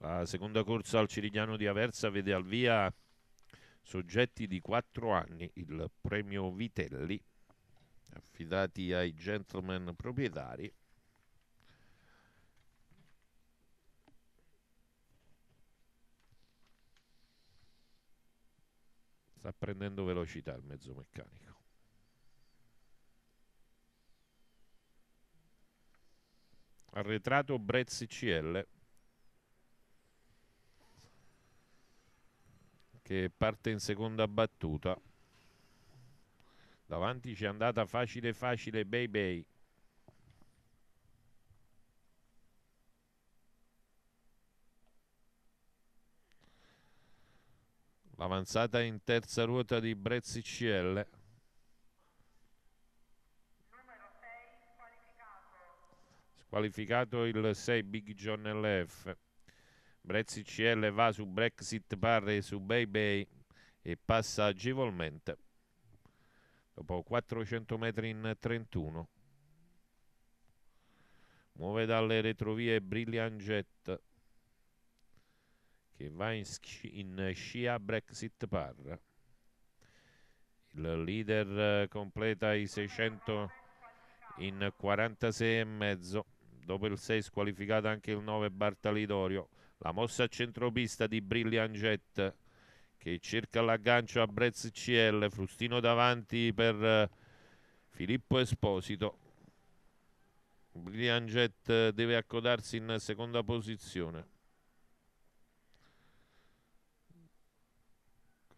La seconda corsa al Cirigliano di Aversa vede al via soggetti di 4 anni il premio Vitelli affidati ai gentleman proprietari. Sta prendendo velocità il mezzo meccanico. Arretrato Brezzi CL. che parte in seconda battuta. Davanti c'è andata facile facile Bay Bay. L'avanzata in terza ruota di Brezzi CL. Squalificato il 6 Big John LF. Brexit CL va su Brexit Bar e su Bay e passa agevolmente dopo 400 metri in 31 muove dalle retrovie Brilliant Jet che va in, in scia Brexit Par il leader eh, completa i 600 in 46 e mezzo dopo il 6 squalificato anche il 9 Bartalidorio la mossa a centropista di Brilliant Jet che cerca l'aggancio a Brez CL, frustino davanti per eh, Filippo Esposito. Brilliant Jet deve accodarsi in seconda posizione.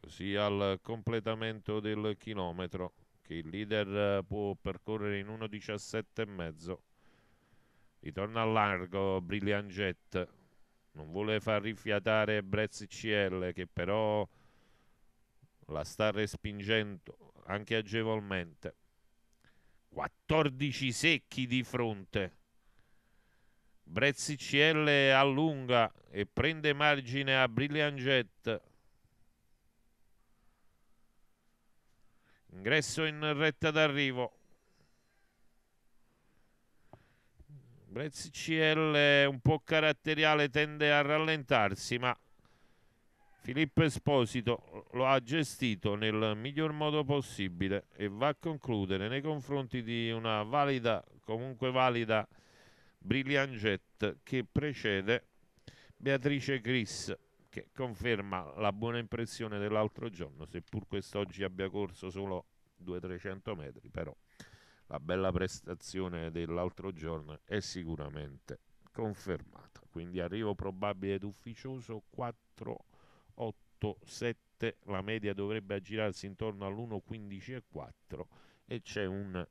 Così al completamento del chilometro che il leader eh, può percorrere in 1.17 e mezzo. Ritorna al largo Brilliant Jet non vuole far rifiatare Brezzi CL che però la sta respingendo anche agevolmente. 14 secchi di fronte. Brezzi CL allunga e prende margine a Brilliant Jet. Ingresso in retta d'arrivo. Brezzicl un po' caratteriale tende a rallentarsi ma Filippo Esposito lo ha gestito nel miglior modo possibile e va a concludere nei confronti di una valida, comunque valida Brilliant Jet che precede Beatrice Chris che conferma la buona impressione dell'altro giorno seppur quest'oggi abbia corso solo 200-300 metri però la bella prestazione dell'altro giorno è sicuramente confermata. Quindi arrivo probabile ed ufficioso 4, 8, 7, la media dovrebbe aggirarsi intorno all'1,15 e 4 e c'è un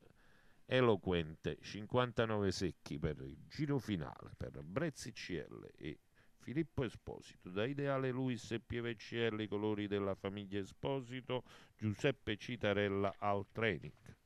eloquente 59 secchi per il giro finale per Brezzi CL e Filippo Esposito, da Ideale Luis e Pieve CL i colori della famiglia Esposito, Giuseppe Citarella al training.